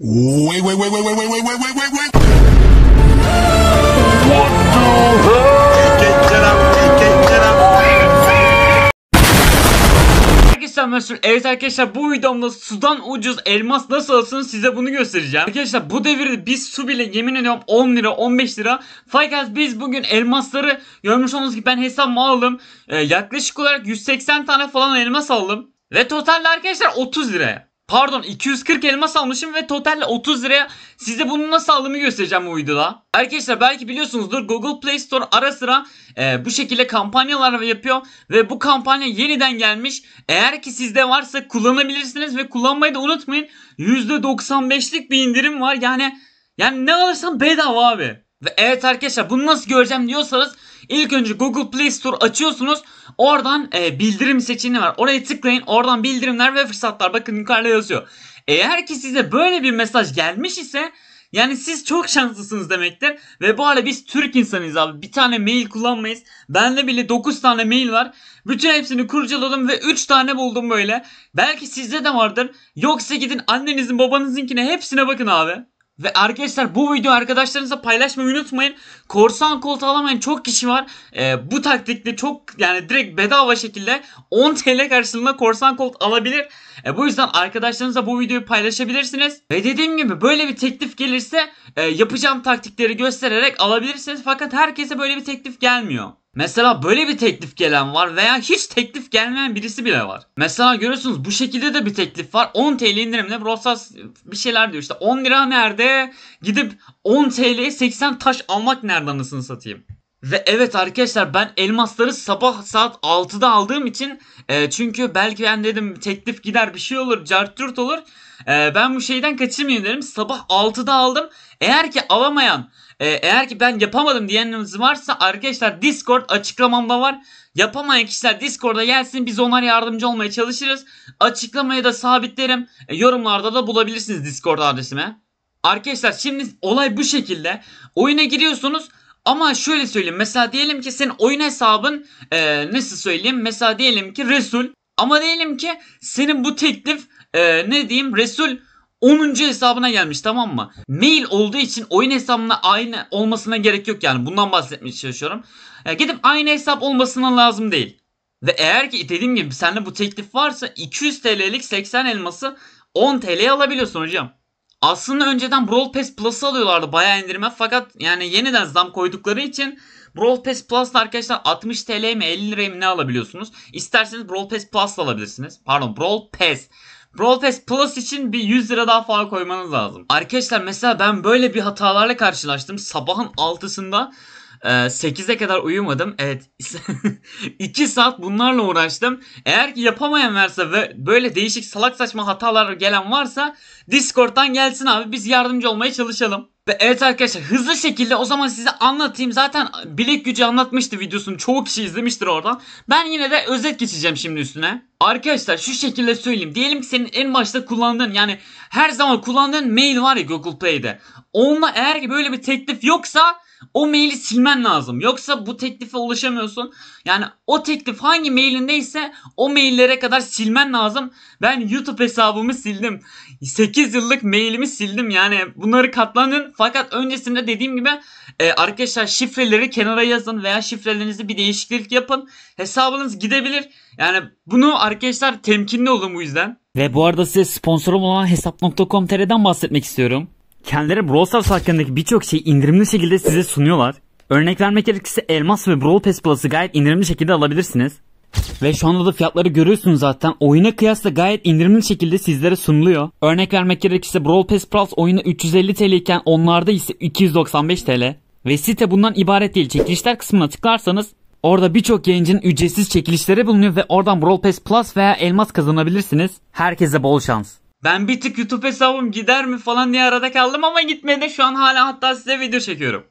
Wait, wait, wait, wait, wait, wait, wait, wait, wait, wait, wait. What the hell? Get, Arkadaşlar Evet arkadaşlar bu videomda sudan ucuz elmas nasıl alsın size bunu göstereceğim. Arkadaşlar bu devirde biz su bile yemin ediyorum 10 lira 15 lira. Fakat biz bugün elmasları görmüş olduğunuz gibi ben hesabımı aldım. Ee, yaklaşık olarak 180 tane falan elmas aldım. Ve totalde arkadaşlar 30 liraya. Pardon 240 elmas almışım ve totalle 30 liraya size bunun nasıl alımı göstereceğim bu videoda. Arkadaşlar belki biliyorsunuzdur Google Play Store ara sıra e, bu şekilde kampanyalar yapıyor. Ve bu kampanya yeniden gelmiş. Eğer ki sizde varsa kullanabilirsiniz ve kullanmayı da unutmayın. %95'lik bir indirim var yani yani ne alırsam bedava abi. Ve evet arkadaşlar bunu nasıl göreceğim diyorsanız İlk önce Google Play Store açıyorsunuz. Oradan e, bildirim seçeneği var. Oraya tıklayın. Oradan bildirimler ve fırsatlar. Bakın yukarıda yazıyor. Eğer ki size böyle bir mesaj gelmiş ise yani siz çok şanslısınız demektir. Ve bu arada biz Türk insanıyız abi. Bir tane mail kullanmayız. Bende bile 9 tane mail var. Bütün hepsini kurcaladım ve 3 tane buldum böyle. Belki sizde de vardır. Yoksa gidin annenizin babanızınkine hepsine bakın abi. Ve arkadaşlar bu video arkadaşlarınızla paylaşmayı unutmayın. Korsan koltuğu alamayan çok kişi var. Ee, bu taktikle çok yani direkt bedava şekilde 10 TL karşılığında korsan koltuğu alabilir. E, bu yüzden arkadaşlarınızla bu videoyu paylaşabilirsiniz. Ve dediğim gibi böyle bir teklif gelirse e, yapacağım taktikleri göstererek alabilirsiniz. Fakat herkese böyle bir teklif gelmiyor. Mesela böyle bir teklif gelen var veya hiç teklif gelmeyen birisi bile var. Mesela görüyorsunuz bu şekilde de bir teklif var. 10 TL indirimle Brosas bir şeyler diyor işte 10 lira nerede? Gidip 10 TL 80 taş almak nerede anasını satayım. Ve evet arkadaşlar ben elmasları sabah saat 6'da aldığım için e, çünkü belki ben dedim teklif gider bir şey olur cartürt olur. E, ben bu şeyden kaçırmayayım dedim sabah 6'da aldım. Eğer ki alamayan e, eğer ki ben yapamadım diyeniniz varsa arkadaşlar Discord açıklamamda var. Yapamayan kişiler Discord'a gelsin biz onlara yardımcı olmaya çalışırız. Açıklamaya da sabitlerim. E, yorumlarda da bulabilirsiniz Discord adresime. Arkadaşlar şimdi olay bu şekilde. Oyuna giriyorsunuz. Ama şöyle söyleyeyim mesela diyelim ki senin oyun hesabın e, nasıl söyleyeyim mesela diyelim ki Resul ama diyelim ki senin bu teklif e, ne diyeyim Resul 10. hesabına gelmiş tamam mı? Mail olduğu için oyun hesabına aynı olmasına gerek yok yani. Bundan bahsetmeye çalışıyorum. Yani gidip aynı hesap olmasına lazım değil. Ve eğer ki dediğim gibi sende bu teklif varsa 200 TL'lik 80 elması 10 TL'ye alabiliyorsun hocam. Aslında önceden Brawl Pass Plus'ı alıyorlardı bayağı indirime fakat yani yeniden zam koydukları için Brawl Pass Plus'la arkadaşlar 60 TL mi 50 liraya mı ne alabiliyorsunuz? İsterseniz Brawl Pass Plus alabilirsiniz. Pardon Brawl Pass Brawl Pass Plus için bir 100 lira daha fazla koymanız lazım. Arkadaşlar mesela ben böyle bir hatalarla karşılaştım. Sabahın 6'sında 8'e kadar uyumadım. Evet 2 saat bunlarla uğraştım. Eğer ki yapamayan varsa ve böyle değişik salak saçma hatalar gelen varsa Discord'dan gelsin abi biz yardımcı olmaya çalışalım. Evet arkadaşlar hızlı şekilde o zaman size anlatayım. Zaten bilek gücü anlatmıştı videosunu. Çoğu kişi izlemiştir oradan. Ben yine de özet geçeceğim şimdi üstüne. Arkadaşlar şu şekilde söyleyeyim. Diyelim ki senin en başta kullandığın yani her zaman kullandığın mail var ya Google Play'de. Onunla eğer ki böyle bir teklif yoksa o maili silmen lazım. Yoksa bu teklife ulaşamıyorsun. Yani o teklif hangi mailindeyse o maillere kadar silmen lazım. Ben YouTube hesabımı sildim. 8 yıllık mailimi sildim. Yani bunları katlanın. Fakat öncesinde dediğim gibi e, arkadaşlar şifreleri kenara yazın veya şifrelerinizi bir değişiklik yapın. Hesabınız gidebilir. Yani bunu arkadaşlar temkinli olun bu yüzden. Ve bu arada size sponsorum olan hesap.com.tr'den bahsetmek istiyorum. Kendileri Brawl Stars hakkındaki birçok şeyi indirimli şekilde size sunuyorlar. Örnek vermek gerekirse Elmas ve Brawl Pass Plus'ı gayet indirimli şekilde alabilirsiniz. Ve şu anda da fiyatları görüyorsunuz zaten. Oyuna kıyasla gayet indirimli şekilde sizlere sunuluyor. Örnek vermek gerekirse Brawl Pass Plus oyunu 350 TL iken onlarda ise 295 TL. Ve site bundan ibaret değil. Çekilişler kısmına tıklarsanız Orada birçok yayıncının ücretsiz çekilişleri bulunuyor ve oradan Brawl Pass Plus veya Elmas kazanabilirsiniz. Herkese bol şans ben bir tık YouTube hesabım gider mi falan diye arada kaldım ama gitmedi. Şu an hala hatta size video çekiyorum.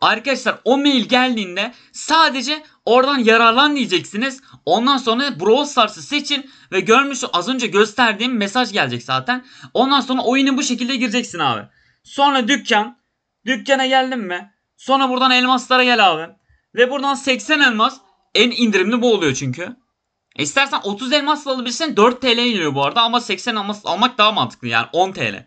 Arkadaşlar o mail geldiğinde sadece oradan yararlan diyeceksiniz. Ondan sonra Brawl Stars'ı seçin ve görmüş az önce gösterdiğim mesaj gelecek zaten. Ondan sonra oyunu bu şekilde gireceksin abi. Sonra dükkan. Dükkana geldim mi? Sonra buradan elmaslara gel abi. Ve buradan 80 elmas en indirimli bu oluyor çünkü. İstersen 30 elmas alabilirsin 4 TL iniyor bu arada ama 80 elmas almak daha mantıklı yani 10 TL.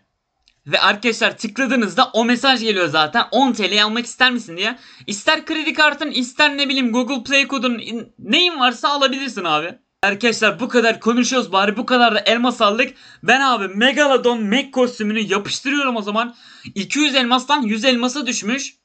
Ve arkadaşlar tıkladığınızda o mesaj geliyor zaten 10 TL almak ister misin diye. İster kredi kartın ister ne bileyim Google Play kodun neyin varsa alabilirsin abi. Arkadaşlar bu kadar konuşuyoruz bari bu kadar da elmas aldık. Ben abi Megalodon Mac kostümünü yapıştırıyorum o zaman. 200 elmastan 100 elmasa düşmüş.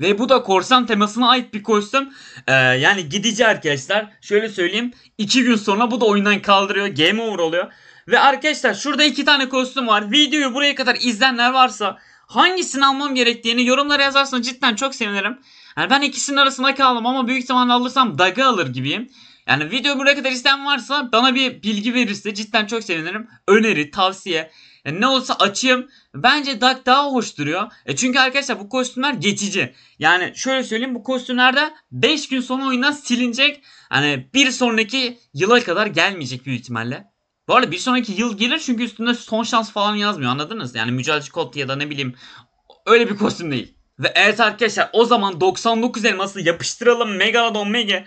Ve bu da korsan temasına ait bir kostüm. Ee, yani gidici arkadaşlar. Şöyle söyleyeyim. 2 gün sonra bu da oyundan kaldırıyor. Game over oluyor. Ve arkadaşlar şurada iki tane kostüm var. Videoyu buraya kadar izleyenler varsa hangisini almam gerektiğini yorumlara yazarsanız cidden çok sevinirim. Yani ben ikisinin arasında kaldım ama büyük ihtimalle alırsam Dag'ı alır gibiyim. Yani video buraya kadar isten varsa bana bir bilgi verirse cidden çok sevinirim. Öneri, tavsiye yani e, ne olsa açayım. Bence Duck daha hoş duruyor. E çünkü arkadaşlar bu kostümler geçici. Yani şöyle söyleyeyim bu kostümlerde 5 gün sonra oyundan silinecek. Hani bir sonraki yıla kadar gelmeyecek büyük ihtimalle. Bu arada bir sonraki yıl gelir çünkü üstünde son şans falan yazmıyor anladınız? Yani mücadele kod ya da ne bileyim öyle bir kostüm değil. Ve evet arkadaşlar o zaman 99 elması yapıştıralım Megalodon Mega.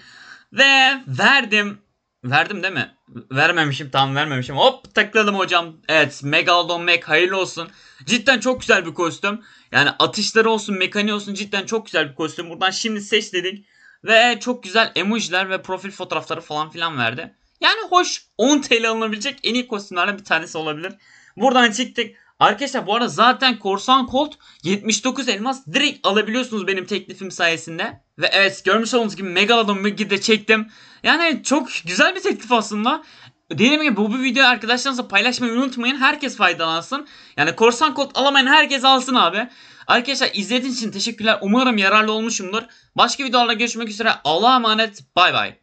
Ve verdim. Verdim değil mi? Vermemişim tam vermemişim. Hop takladım hocam. Evet Megalodon Mac hayırlı olsun. Cidden çok güzel bir kostüm. Yani atışları olsun mekaniği olsun cidden çok güzel bir kostüm. Buradan şimdi seç dedik. Ve çok güzel emojiler ve profil fotoğrafları falan filan verdi. Yani hoş 10 TL alınabilecek en iyi kostümlerden bir tanesi olabilir. Buradan çıktık. Arkadaşlar bu arada zaten Korsan kolt 79 elmas direkt alabiliyorsunuz benim teklifim sayesinde. Ve evet görmüş olduğunuz gibi Megalodon Migi de çektim. Yani çok güzel bir teklif aslında. Dediğim gibi bu bir video arkadaşlarınızla paylaşmayı unutmayın. Herkes faydalansın. Yani korsan kolt alamayan herkes alsın abi. Arkadaşlar izlediğiniz için teşekkürler. Umarım yararlı olmuşumdur. Başka videolarda görüşmek üzere. Allah'a emanet. Bay bay.